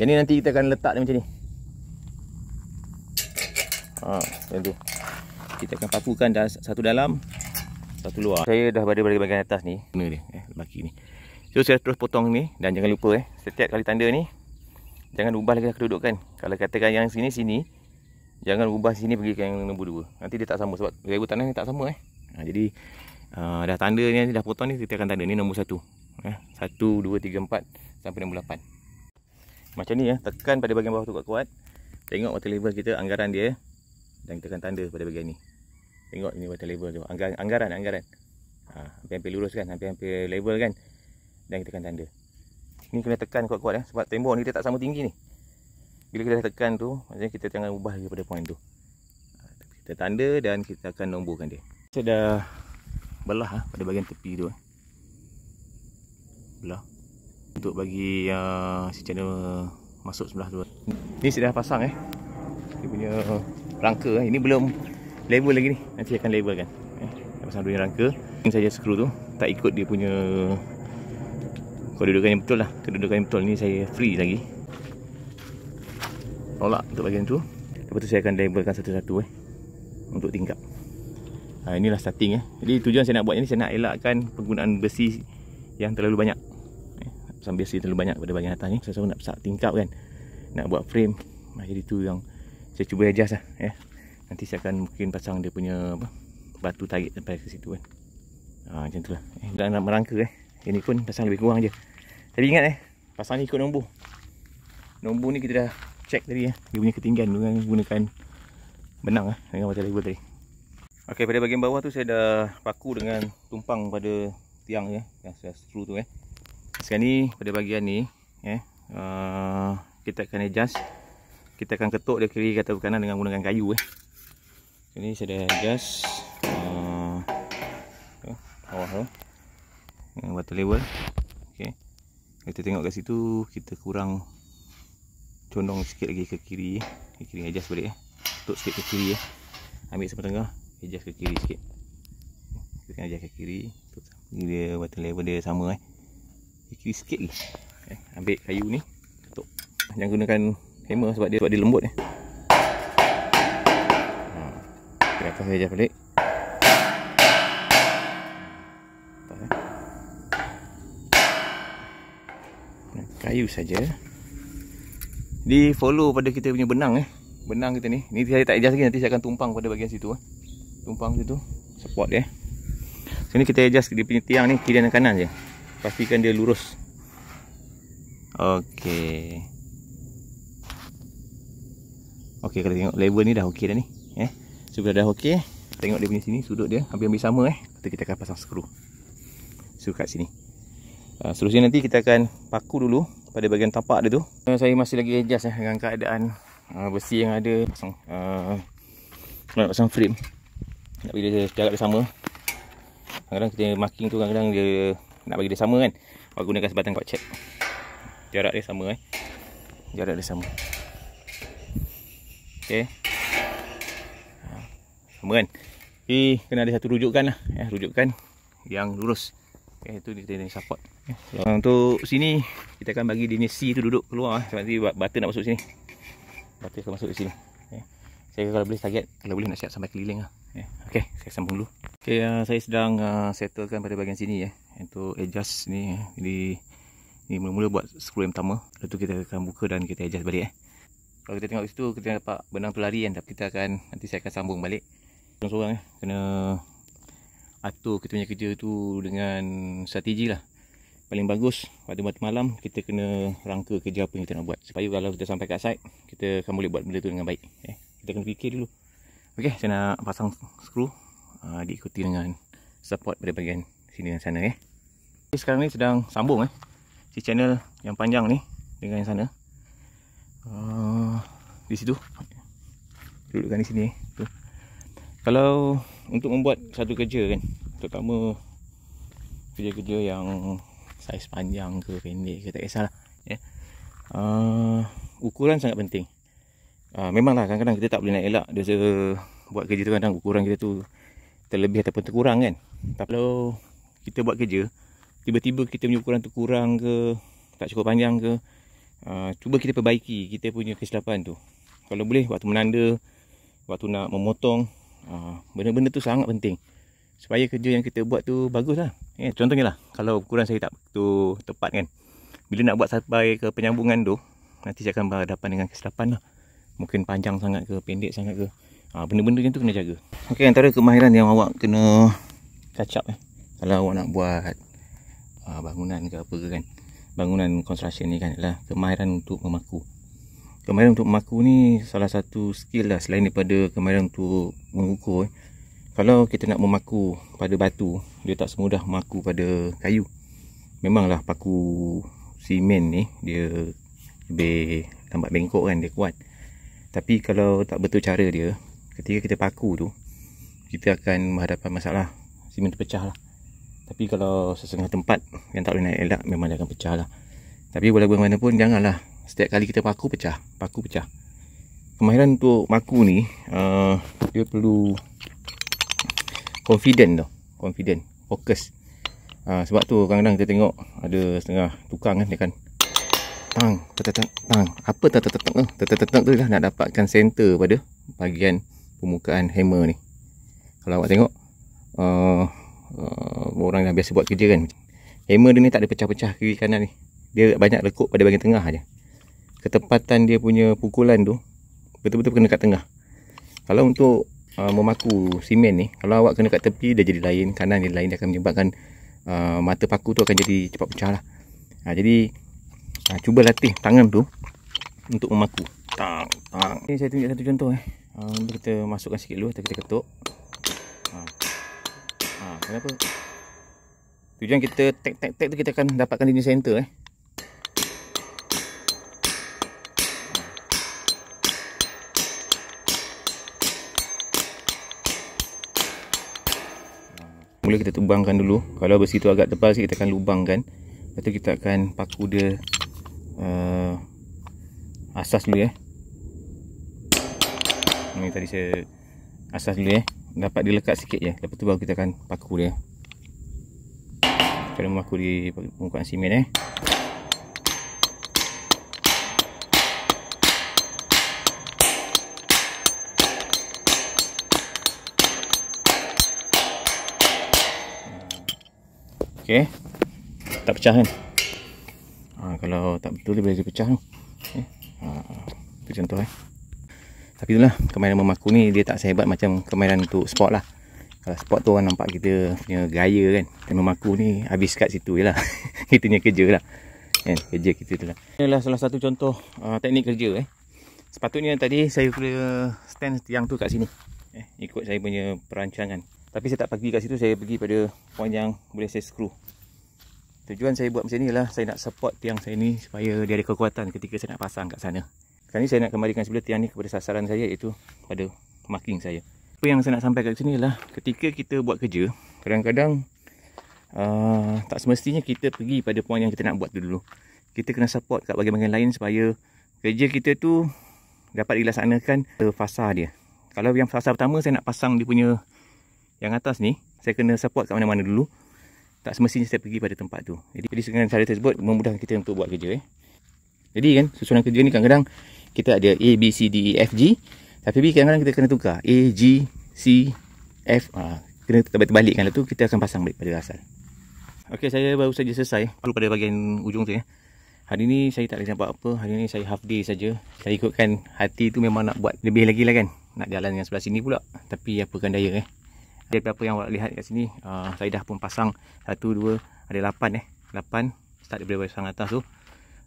Yang ni nanti kita akan letak dia macam ni. Ha, macam tu. Kita akan papukan dah satu dalam, satu luar. Saya dah berada pada bahagian atas ni, guna dia eh, baki ni. So saya terus potong ni dan jangan lupa eh, setiap kali tanda ni jangan ubah lagi kedudukan. Kalau katakan yang sini sini, jangan ubah sini pergi ke yang nombor dua. Nanti dia tak sama sebab gaya tanah ni tak sama eh. Ha, jadi uh, dah tanda ni dah potong ni kita akan tanda ni nombor satu. Eh, 1 2 3 4 sampai nombor 8. Macam ni ya, tekan pada bahagian bawah tu kuat-kuat. Tengok water level kita, anggaran dia. Eh. Dan kita akan tanda pada bahagian ni. Tengok ini water level tu. Anggar, anggaran, anggaran. Ha, hampir-hampir lurus kan, hampir-hampir level kan. Dan kita akan tanda. Ni kena tekan kuat-kuat ya. Sebab tembok ni kita tak sama tinggi ni. Bila kita tekan tu, maksudnya kita jangan ubah daripada point tu. Ha, kita tanda dan kita akan nomborkan dia. Kita dah belah ah, pada bahagian tepi tu. Belah untuk bagi uh, si channel masuk sebelah tu. Ni saya dah pasang eh. Dia punya rangka eh. Ini belum label lagi ni. Nanti akan label kan. Eh, dah pasang dua rangka. Ini saja skru tu. Tak ikut dia punya kedudukan yang betul lah. Kedudukan yang betul ni saya free lagi. Tolak untuk bagian tu. Lepas tu saya akan labelkan satu-satu eh. Untuk tingkap. Ha, inilah starting eh. Jadi tujuan saya nak buat ni saya nak elakkan penggunaan besi yang terlalu banyak Sambil biasa terlalu banyak pada bahagian atas ni Saya selalu nak pasang tingkap kan Nak buat frame Jadi tu yang saya cuba adjust lah ya. Nanti saya akan mungkin pasang dia punya apa, Batu tarik sampai ke situ kan ha, Macam tu lah eh, Bila nak merangka eh Yang ni pun pasang lebih kurang je Tapi ingat eh Pasang ni ikut nombor Nombor ni kita dah check tadi ya eh. Dia punya ketinggian dengan gunakan Benang lah Dengan macam label tadi Ok pada bahagian bawah tu saya dah Paku dengan tumpang pada Tiang ya, Yang saya screw tu eh sekarang ni pada bahagian ni eh, uh, Kita akan adjust Kita akan ketuk dia kiri atau kanan dengan gunakan kayu eh. Sekarang ni saya dah adjust uh, eh, Bawah tu Dengan water level okay. Kita tengok kat situ Kita kurang Condong sikit lagi ke kiri ke kiri adjust balik eh. Ketuk sikit ke kiri eh. Ambil sebelah tengah Adjust ke kiri sikit Kita akan adjust ke kiri Ini dia water level dia sama eh kiri sikit ni. Lah. Okay. Eh, ambil kayu ni ketuk. Jangan gunakan hammer sebab dia sebab dia lembut ni. Ha. Okay, saya je balik. kayu saja. Di follow pada kita punya benang eh. Benang kita ni. Ni saya tak adjust lagi nanti saya akan tumpang pada bagian situ eh. Tumpang situ support dia. Eh. Sini kita adjust dia punya tiang ni kiri dan kanan je pastikan dia lurus. Okey. Okey kalau tengok level ni dah ok dah ni. Eh. Sudah dah ok. Tengok dia punya sini sudut dia hampir-hampir sama eh. Kita kita akan pasang skru. Skru kat sini. Uh, seterusnya nanti kita akan paku dulu pada bahagian tapak dia tu. Uh, saya masih lagi adjust eh dengan keadaan uh, besi yang ada pasang uh, nak pasang frame. Nak bila dia jarak dia sama. Kadang-kadang kita marking tu kadang-kadang dia nak bagi dia sama kan Awak gunakan sebatang kot check Jarak dia sama eh Jarak dia sama Okay ha, Sama kan Okay Kena ada satu rujukan lah eh, Rujukan Yang lurus Okay eh, Itu dia ni support okay. Untuk sini Kita akan bagi dinis C tu duduk keluar eh. Sebab nanti butter nak masuk sini Butter akan masuk sini okay. Eh, saya kalau boleh target Kalau boleh nak siap sampai keliling lah Eh, okay, saya sambung dulu. Okay, uh, saya sedang uh, settlekan pada bahagian sini ya. Eh, untuk adjust ni. Jadi, ni mula-mula buat screw yang pertama. Lepas tu kita akan buka dan kita adjust balik eh. Kalau kita tengok situ, kita dapat benang tu Tapi kita akan, nanti saya akan sambung balik. Seorang-seorang eh, kena atur kita punya kerja tu dengan strategi lah. Paling bagus, pada waktu malam, kita kena rangka kerja apa yang kita nak buat. Supaya kalau kita sampai kat site, kita akan boleh buat benda tu dengan baik. Eh, kita kena fikir dulu. Ok, saya nak pasang skru uh, Diikuti dengan support pada bahagian sini dan sana eh. okay, Sekarang ni sedang sambung eh, Si channel yang panjang ni Dengan yang sana uh, Di situ Dudukkan di sini eh, tu. Kalau untuk membuat satu kerja kan Terutama Kerja-kerja yang Saiz panjang ke pendek ke tak kisahlah eh. uh, Ukuran sangat penting Ah, memanglah kadang-kadang kita tak boleh nak elak dia buat kerja tu kadang ukuran kita tu terlebih ataupun terkurang kan tapi kalau kita buat kerja tiba-tiba kita punya ukuran tu kurang ke tak cukup panjang ke aa, ah, cuba kita perbaiki kita punya kesilapan tu kalau boleh waktu menanda waktu nak memotong ah, benda-benda tu sangat penting supaya kerja yang kita buat tu bagus lah eh, contohnya lah kalau ukuran saya tak tu tepat kan bila nak buat sampai ke penyambungan tu nanti saya akan berhadapan dengan kesilapan lah mungkin panjang sangat ke pendek sangat ke ha, benda-benda ha, yang tu kena jaga ok antara kemahiran yang awak kena kacap eh. kalau awak nak buat uh, bangunan ke apa ke kan bangunan konstruksi ni kan adalah kemahiran untuk memaku kemahiran untuk memaku ni salah satu skill lah selain daripada kemahiran untuk mengukur eh. kalau kita nak memaku pada batu dia tak semudah memaku pada kayu memanglah paku simen ni dia lebih tambah bengkok kan dia kuat tapi kalau tak betul cara dia, ketika kita paku tu, kita akan menghadapi masalah. Simen pecah lah. Tapi kalau sesengah tempat yang tak boleh naik elak, memang dia akan pecah lah. Tapi boleh bagaimana pun, janganlah. Setiap kali kita paku, pecah. Paku, pecah. Kemahiran untuk paku ni, uh, dia perlu confident tau. Confident. Fokus. Uh, sebab tu kadang-kadang kita tengok ada setengah tukang kan dia kan tang tang tang apa tang tang tang tang tang tang tu lah nak dapatkan center pada bahagian permukaan hammer ni kalau awak tengok uh, uh, orang yang biasa buat kerja kan hammer dia ni tak ada pecah-pecah kiri kanan ni dia banyak lekuk pada bahagian tengah aja. ketepatan dia punya pukulan tu betul-betul kena kat tengah kalau untuk uh, memaku simen ni kalau awak kena kat tepi dia jadi lain kanan dia lain dia akan menyebabkan uh, mata paku tu akan jadi cepat pecah lah ha, jadi ha, cuba latih tangan tu untuk memaku tang tang ni saya tunjuk satu contoh eh ha, kita masukkan sikit dulu atau kita ketuk ha. Ah. Ha, kenapa tujuan kita tek tek tek tu kita akan dapatkan di center eh Mula kita tubangkan dulu Kalau besi tu agak tebal sikit Kita akan lubangkan Lepas tu kita akan paku dia uh, asas dulu ya. Eh. Ini tadi saya asas dulu ya. Eh. Dapat dilekat sikit ya. Eh. Lepas tu baru kita akan paku dia. Kita eh. memaku di permukaan simen eh. Okay. Tak pecah kan? kalau tak betul dia boleh dia pecah tu okay. uh, eh, ha, contoh eh tapi itulah kemahiran memaku ni dia tak sehebat macam kemahiran untuk sport lah kalau sport tu orang nampak kita punya gaya kan dan memaku ni habis kat situ je lah kita punya kerja lah kan kerja kita tu lah inilah salah satu contoh uh, teknik kerja eh sepatutnya tadi saya kena stand tiang tu kat sini eh, ikut saya punya perancangan tapi saya tak pergi kat situ saya pergi pada point yang boleh saya screw Tujuan saya buat macam ni ialah saya nak support tiang saya ni supaya dia ada kekuatan ketika saya nak pasang kat sana. Sekarang ni saya nak kembalikan sebelah tiang ni kepada sasaran saya iaitu pada marking saya. Apa yang saya nak sampai kat sini ialah ketika kita buat kerja, kadang-kadang uh, tak semestinya kita pergi pada poin yang kita nak buat tu dulu. Kita kena support kat bagian-bagian lain supaya kerja kita tu dapat dilaksanakan ke fasa dia. Kalau yang fasa pertama saya nak pasang dia punya yang atas ni, saya kena support kat mana-mana dulu tak semestinya saya pergi pada tempat tu. Jadi, jadi dengan cara tersebut memudahkan kita untuk buat kerja. Eh. Jadi kan susunan kerja ni kadang-kadang kita ada A, B, C, D, E, F, G. Tapi kadang-kadang kita kena tukar A, G, C, F. Ha, kena terbalikkan lah tu kita akan pasang balik pada asal. Okey saya baru saja selesai. Baru pada bahagian ujung tu ya. Eh. Hari ni saya tak ada nampak apa. Hari ni saya half day saja. Saya ikutkan hati tu memang nak buat lebih lagi lah kan. Nak jalan yang sebelah sini pula. Tapi apakan daya eh. Jadi apa yang awak lihat kat sini, uh, saya dah pun pasang satu dua ada lapan eh. lapan. start daripada pasang atas tu.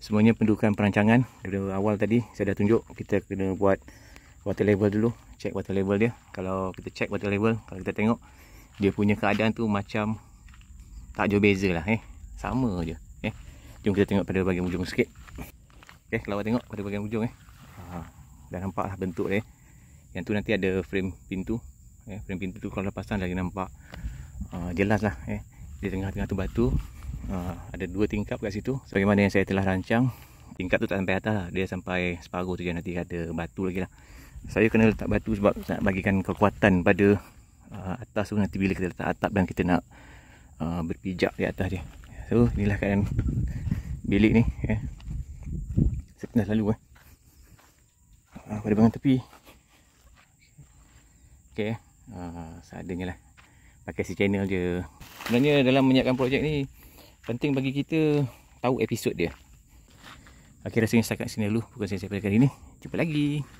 Semuanya pendudukan perancangan. Dari awal tadi, saya dah tunjuk. Kita kena buat water level dulu. Check water level dia. Kalau kita check water level, kalau kita tengok, dia punya keadaan tu macam tak jauh beza lah eh. Sama je eh. Jom kita tengok pada bahagian ujung sikit. Okay, eh, kalau awak tengok pada bahagian ujung eh. Uh, dah nampak lah bentuk dia eh. Yang tu nanti ada frame pintu eh, frame pintu tu kalau dah pasang dah nampak uh, jelas lah eh. di tengah-tengah tu batu uh, ada dua tingkap kat situ sebagaimana yang saya telah rancang tingkap tu tak sampai atas lah. dia sampai separuh tu je nanti ada batu lagi lah saya kena letak batu sebab nak bagikan kekuatan pada uh, atas tu nanti bila kita letak atap dan kita nak uh, berpijak di atas dia so inilah keadaan bilik ni eh. saya dah lalu eh. uh, ah, pada bangun tepi Okay. Eh. Ah, seadanya lah pakai si channel je sebenarnya dalam menyiapkan projek ni penting bagi kita tahu episod dia ok rasanya setakat sini dulu bukan saya sampai kali ni jumpa lagi